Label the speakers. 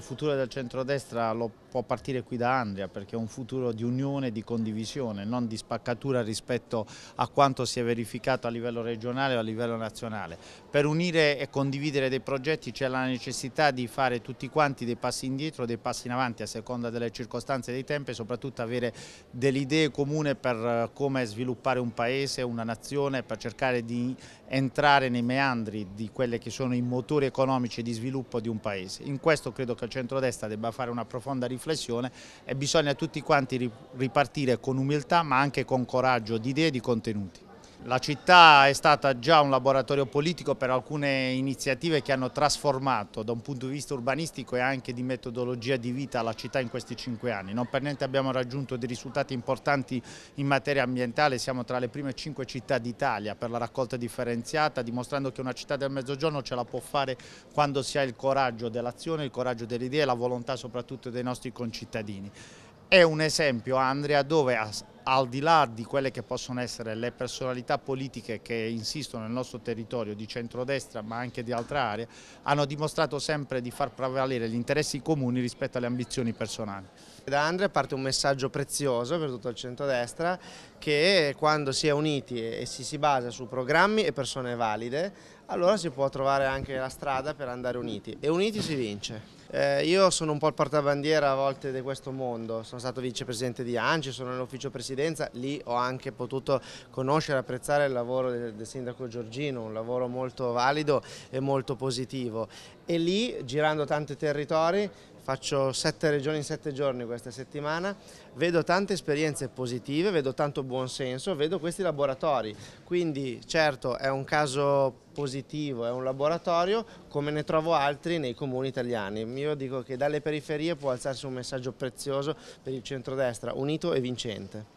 Speaker 1: Il futuro del centrodestra lo può partire qui da Andria perché è un futuro di unione e di condivisione, non di spaccatura rispetto a quanto si è verificato a livello regionale o a livello nazionale. Per unire e condividere dei progetti c'è la necessità di fare tutti quanti dei passi indietro, dei passi in avanti a seconda delle circostanze e dei tempi e soprattutto avere delle idee comune per eh, come sviluppare un paese, una nazione, per cercare di entrare nei meandri di quelli che sono i motori economici di sviluppo di un paese. In questo credo che il centrodestra debba fare una profonda riflessione e bisogna tutti quanti ripartire con umiltà ma anche con coraggio di idee e di contenuti. La città è stata già un laboratorio politico per alcune iniziative che hanno trasformato da un punto di vista urbanistico e anche di metodologia di vita la città in questi cinque anni. Non per niente abbiamo raggiunto dei risultati importanti in materia ambientale, siamo tra le prime cinque città d'Italia per la raccolta differenziata, dimostrando che una città del mezzogiorno ce la può fare quando si ha il coraggio dell'azione, il coraggio delle idee e la volontà soprattutto dei nostri concittadini. È un esempio, Andrea, dove al di là di quelle che possono essere le personalità politiche che insistono nel nostro territorio di centrodestra ma anche di altre aree, hanno dimostrato sempre di far prevalere gli interessi
Speaker 2: comuni rispetto alle ambizioni personali. Da Andrea parte un messaggio prezioso per tutto il centrodestra che quando si è uniti e si, si basa su programmi e persone valide allora si può trovare anche la strada per andare uniti e uniti si vince. Eh, io sono un po' il portabandiera a volte di questo mondo, sono stato vicepresidente di ANCI, sono nell'ufficio presidenza, lì ho anche potuto conoscere e apprezzare il lavoro del, del sindaco Giorgino, un lavoro molto valido e molto positivo e lì girando tanti territori faccio sette regioni in sette giorni questa settimana, vedo tante esperienze positive, vedo tanto buonsenso, vedo questi laboratori, quindi certo è un caso positivo, è un laboratorio come ne trovo altri nei comuni italiani. Io dico che dalle periferie può alzarsi un messaggio prezioso per il centrodestra, unito e vincente.